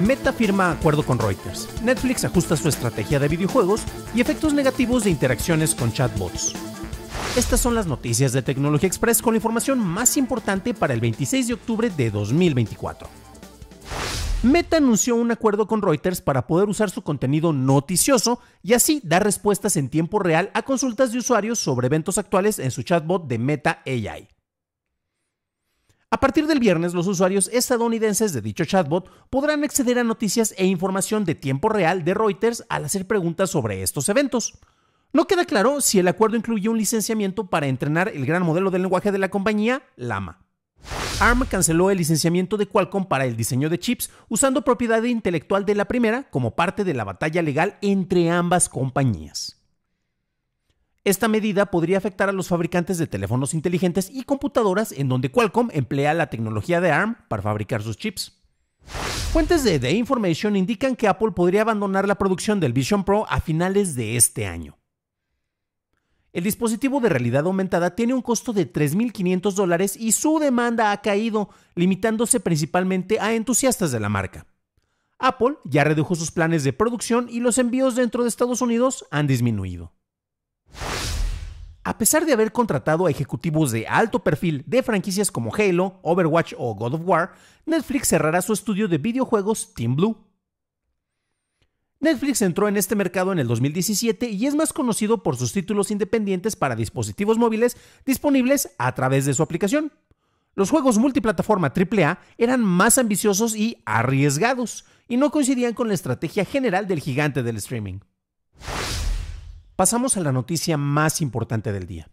Meta firma acuerdo con Reuters, Netflix ajusta su estrategia de videojuegos y efectos negativos de interacciones con chatbots. Estas son las noticias de Tecnología Express con la información más importante para el 26 de octubre de 2024. Meta anunció un acuerdo con Reuters para poder usar su contenido noticioso y así dar respuestas en tiempo real a consultas de usuarios sobre eventos actuales en su chatbot de Meta AI. A partir del viernes, los usuarios estadounidenses de dicho chatbot podrán acceder a noticias e información de tiempo real de Reuters al hacer preguntas sobre estos eventos. No queda claro si el acuerdo incluye un licenciamiento para entrenar el gran modelo de lenguaje de la compañía, Lama. ARM canceló el licenciamiento de Qualcomm para el diseño de chips usando propiedad intelectual de la primera como parte de la batalla legal entre ambas compañías. Esta medida podría afectar a los fabricantes de teléfonos inteligentes y computadoras en donde Qualcomm emplea la tecnología de ARM para fabricar sus chips. Fuentes de The Information indican que Apple podría abandonar la producción del Vision Pro a finales de este año. El dispositivo de realidad aumentada tiene un costo de 3.500 dólares y su demanda ha caído, limitándose principalmente a entusiastas de la marca. Apple ya redujo sus planes de producción y los envíos dentro de Estados Unidos han disminuido. A pesar de haber contratado a ejecutivos de alto perfil de franquicias como Halo, Overwatch o God of War, Netflix cerrará su estudio de videojuegos Team Blue. Netflix entró en este mercado en el 2017 y es más conocido por sus títulos independientes para dispositivos móviles disponibles a través de su aplicación. Los juegos multiplataforma AAA eran más ambiciosos y arriesgados, y no coincidían con la estrategia general del gigante del streaming. Pasamos a la noticia más importante del día.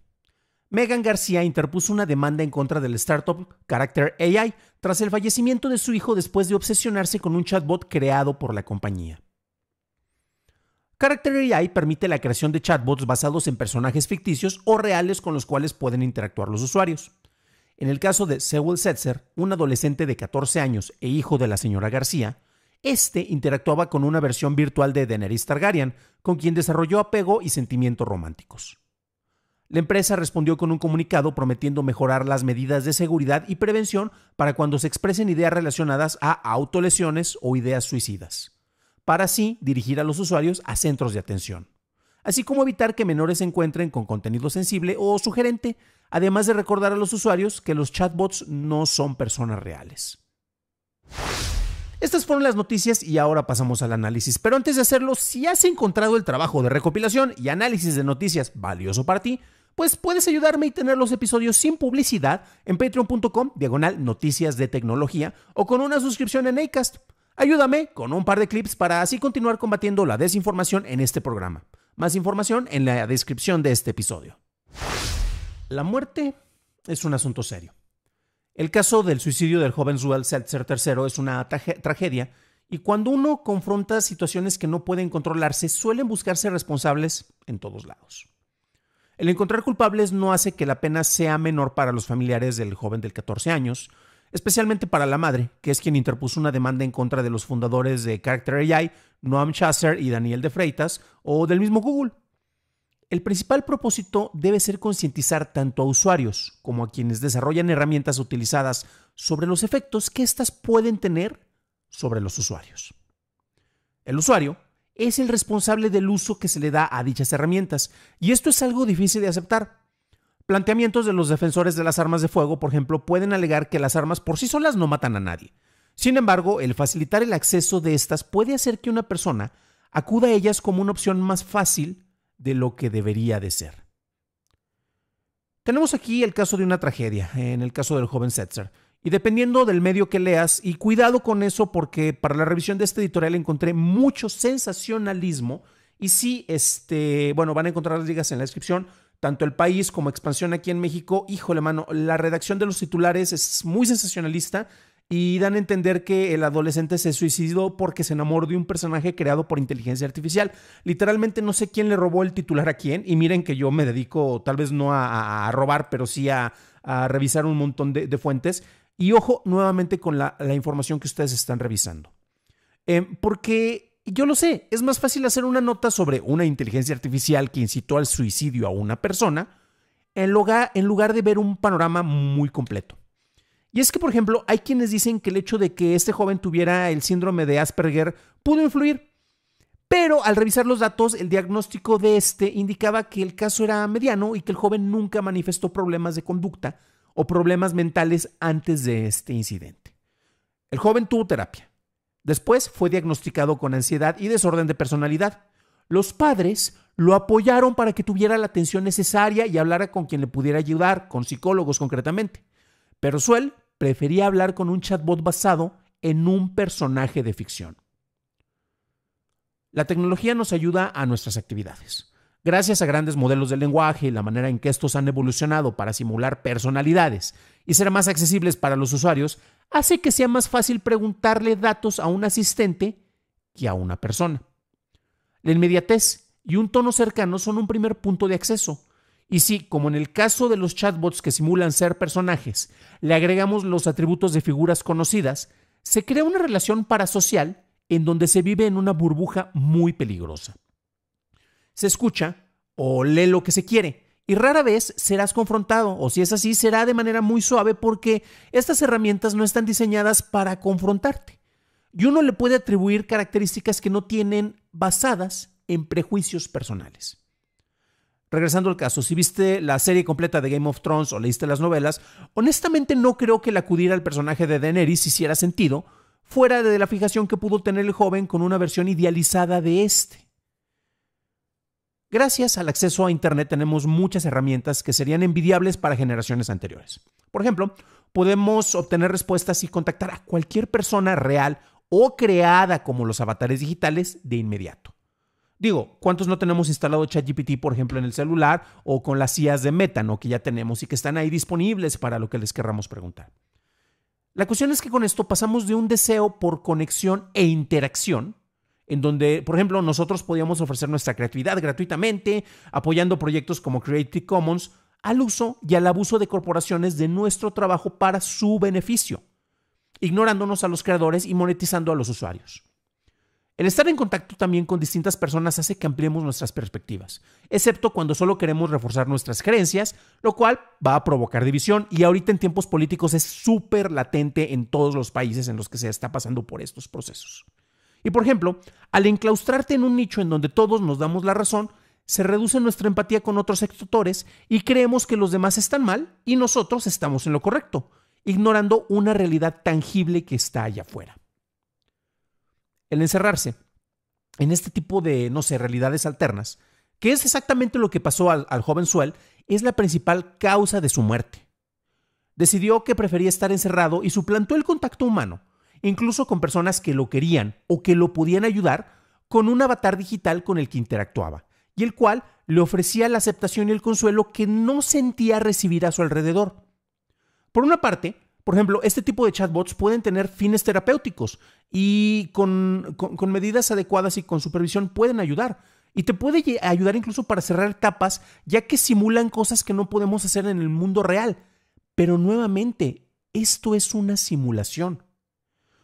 Megan García interpuso una demanda en contra del startup Character AI tras el fallecimiento de su hijo después de obsesionarse con un chatbot creado por la compañía. Character AI permite la creación de chatbots basados en personajes ficticios o reales con los cuales pueden interactuar los usuarios. En el caso de Sewell Setzer, un adolescente de 14 años e hijo de la señora García, este interactuaba con una versión virtual de Daenerys Targaryen, con quien desarrolló apego y sentimientos románticos. La empresa respondió con un comunicado prometiendo mejorar las medidas de seguridad y prevención para cuando se expresen ideas relacionadas a autolesiones o ideas suicidas, para así dirigir a los usuarios a centros de atención, así como evitar que menores se encuentren con contenido sensible o sugerente, además de recordar a los usuarios que los chatbots no son personas reales. Estas fueron las noticias y ahora pasamos al análisis. Pero antes de hacerlo, si has encontrado el trabajo de recopilación y análisis de noticias valioso para ti, pues puedes ayudarme y tener los episodios sin publicidad en patreon.com diagonal noticias de tecnología o con una suscripción en Acast. Ayúdame con un par de clips para así continuar combatiendo la desinformación en este programa. Más información en la descripción de este episodio. La muerte es un asunto serio. El caso del suicidio del joven Zuel Seltzer III es una tragedia y cuando uno confronta situaciones que no pueden controlarse, suelen buscarse responsables en todos lados. El encontrar culpables no hace que la pena sea menor para los familiares del joven del 14 años, especialmente para la madre, que es quien interpuso una demanda en contra de los fundadores de Character AI, Noam Chasser y Daniel de Freitas, o del mismo Google, el principal propósito debe ser concientizar tanto a usuarios como a quienes desarrollan herramientas utilizadas sobre los efectos que éstas pueden tener sobre los usuarios. El usuario es el responsable del uso que se le da a dichas herramientas, y esto es algo difícil de aceptar. Planteamientos de los defensores de las armas de fuego, por ejemplo, pueden alegar que las armas por sí solas no matan a nadie. Sin embargo, el facilitar el acceso de estas puede hacer que una persona acuda a ellas como una opción más fácil de lo que debería de ser. Tenemos aquí el caso de una tragedia, en el caso del joven Setzer. Y dependiendo del medio que leas, y cuidado con eso porque para la revisión de este editorial encontré mucho sensacionalismo. Y sí, este, bueno, van a encontrar las ligas en la descripción, tanto el país como expansión aquí en México. Híjole, mano, la redacción de los titulares es muy sensacionalista y dan a entender que el adolescente se suicidó porque se enamoró de un personaje creado por inteligencia artificial. Literalmente no sé quién le robó el titular a quién y miren que yo me dedico tal vez no a, robar, pero sí a, revisar un montón de, fuentes. Y ojo nuevamente con la, información que ustedes están revisando. Eh, porque yo lo sé, es más fácil hacer una nota sobre una inteligencia artificial que incitó al suicidio a una persona en lugar de ver un panorama muy completo. Y es que, por ejemplo, hay quienes dicen que el hecho de que este joven tuviera el síndrome de Asperger pudo influir. Pero al revisar los datos, el diagnóstico de este indicaba que el caso era mediano y que el joven nunca manifestó problemas de conducta o problemas mentales antes de este incidente. El joven tuvo terapia. Después fue diagnosticado con ansiedad y desorden de personalidad. Los padres lo apoyaron para que tuviera la atención necesaria y hablara con quien le pudiera ayudar, con psicólogos concretamente. Pero Suel prefería hablar con un chatbot basado en un personaje de ficción. La tecnología nos ayuda a nuestras actividades. Gracias a grandes modelos de lenguaje y la manera en que estos han evolucionado para simular personalidades y ser más accesibles para los usuarios, hace que sea más fácil preguntarle datos a un asistente que a una persona. La inmediatez y un tono cercano son un primer punto de acceso, y si, como en el caso de los chatbots que simulan ser personajes, le agregamos los atributos de figuras conocidas, se crea una relación parasocial en donde se vive en una burbuja muy peligrosa. Se escucha o lee lo que se quiere y rara vez serás confrontado, o si es así, será de manera muy suave porque estas herramientas no están diseñadas para confrontarte. Y uno le puede atribuir características que no tienen basadas en prejuicios personales regresando al caso, si viste la serie completa de Game of Thrones o leíste las novelas, honestamente no creo que el acudir al personaje de Daenerys hiciera sentido, fuera de la fijación que pudo tener el joven con una versión idealizada de este. Gracias al acceso a Internet tenemos muchas herramientas que serían envidiables para generaciones anteriores. Por ejemplo, podemos obtener respuestas y contactar a cualquier persona real o creada como los avatares digitales de inmediato. Digo, ¿cuántos no tenemos instalado ChatGPT, por ejemplo, en el celular o con las IAs de Meta, que ya tenemos y que están ahí disponibles para lo que les querramos preguntar? La cuestión es que con esto pasamos de un deseo por conexión e interacción, en donde, por ejemplo, nosotros podíamos ofrecer nuestra creatividad gratuitamente, apoyando proyectos como Creative Commons, al uso y al abuso de corporaciones de nuestro trabajo para su beneficio, ignorándonos a los creadores y monetizando a los usuarios. El estar en contacto también con distintas personas hace que ampliemos nuestras perspectivas, excepto cuando solo queremos reforzar nuestras creencias, lo cual va a provocar división y ahorita en tiempos políticos es súper latente en todos los países en los que se está pasando por estos procesos. Y por ejemplo, al enclaustrarte en un nicho en donde todos nos damos la razón, se reduce nuestra empatía con otros sectores y creemos que los demás están mal y nosotros estamos en lo correcto, ignorando una realidad tangible que está allá afuera el encerrarse en este tipo de, no sé, realidades alternas, que es exactamente lo que pasó al, joven Suel, es la principal causa de su muerte. Decidió que prefería estar encerrado y suplantó el contacto humano, incluso con personas que lo querían o que lo podían ayudar, con un avatar digital con el que interactuaba, y el cual le ofrecía la aceptación y el consuelo que no sentía recibir a su alrededor. Por una parte, por ejemplo, este tipo de chatbots pueden tener fines terapéuticos y con, medidas adecuadas y con supervisión pueden ayudar. Y te puede ayudar incluso para cerrar tapas, ya que simulan cosas que no podemos hacer en el mundo real. Pero nuevamente, esto es una simulación.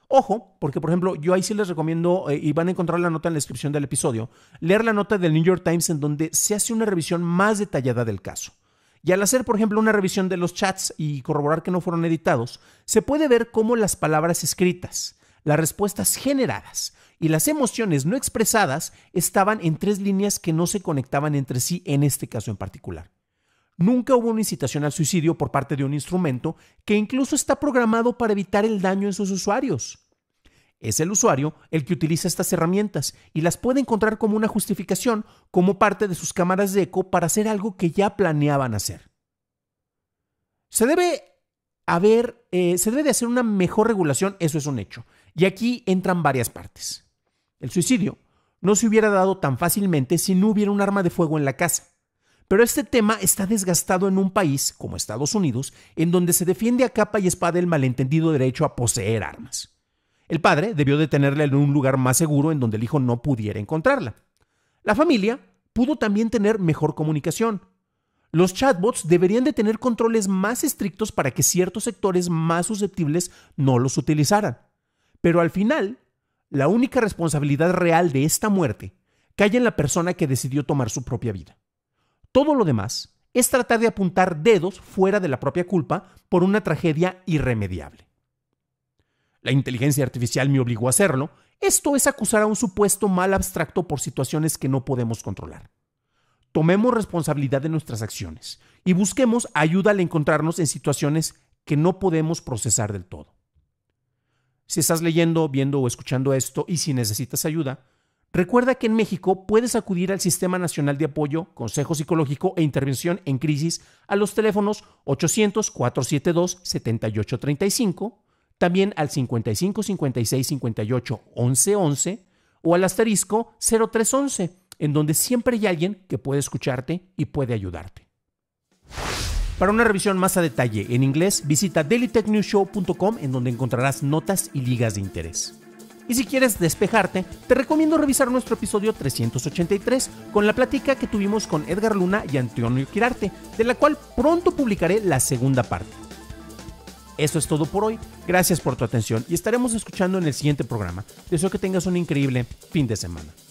Ojo, porque por ejemplo, yo ahí sí les recomiendo, eh, y van a encontrar la nota en la descripción del episodio, leer la nota del New York Times en donde se hace una revisión más detallada del caso. Y al hacer, por ejemplo, una revisión de los chats y corroborar que no fueron editados, se puede ver cómo las palabras escritas, las respuestas generadas y las emociones no expresadas estaban en tres líneas que no se conectaban entre sí en este caso en particular. Nunca hubo una incitación al suicidio por parte de un instrumento que incluso está programado para evitar el daño en sus usuarios. Es el usuario el que utiliza estas herramientas y las puede encontrar como una justificación como parte de sus cámaras de eco para hacer algo que ya planeaban hacer. Se debe haber, eh, se debe de hacer una mejor regulación, eso es un hecho. Y aquí entran varias partes. El suicidio no se hubiera dado tan fácilmente si no hubiera un arma de fuego en la casa. Pero este tema está desgastado en un país como Estados Unidos, en donde se defiende a capa y espada el malentendido derecho a poseer armas. El padre debió de tenerla en un lugar más seguro en donde el hijo no pudiera encontrarla. La familia pudo también tener mejor comunicación. Los chatbots deberían de tener controles más estrictos para que ciertos sectores más susceptibles no los utilizaran. Pero al final, la única responsabilidad real de esta muerte cae en la persona que decidió tomar su propia vida. Todo lo demás es tratar de apuntar dedos fuera de la propia culpa por una tragedia irremediable la inteligencia artificial me obligó a hacerlo, esto es acusar a un supuesto mal abstracto por situaciones que no podemos controlar. Tomemos responsabilidad de nuestras acciones y busquemos ayuda al encontrarnos en situaciones que no podemos procesar del todo. Si estás leyendo, viendo o escuchando esto y si necesitas ayuda, recuerda que en México puedes acudir al Sistema Nacional de Apoyo, Consejo Psicológico e Intervención en Crisis a los teléfonos 800-472-7835 también al 55 56 58 11 11 o al asterisco 0311, en donde siempre hay alguien que puede escucharte y puede ayudarte. Para una revisión más a detalle en inglés, visita dailytechnewshow.com en donde encontrarás notas y ligas de interés. Y si quieres despejarte, te recomiendo revisar nuestro episodio 383 con la plática que tuvimos con Edgar Luna y Antonio Quirarte, de la cual pronto publicaré la segunda parte. Eso es todo por hoy. Gracias por tu atención y estaremos escuchando en el siguiente programa. Deseo que tengas un increíble fin de semana.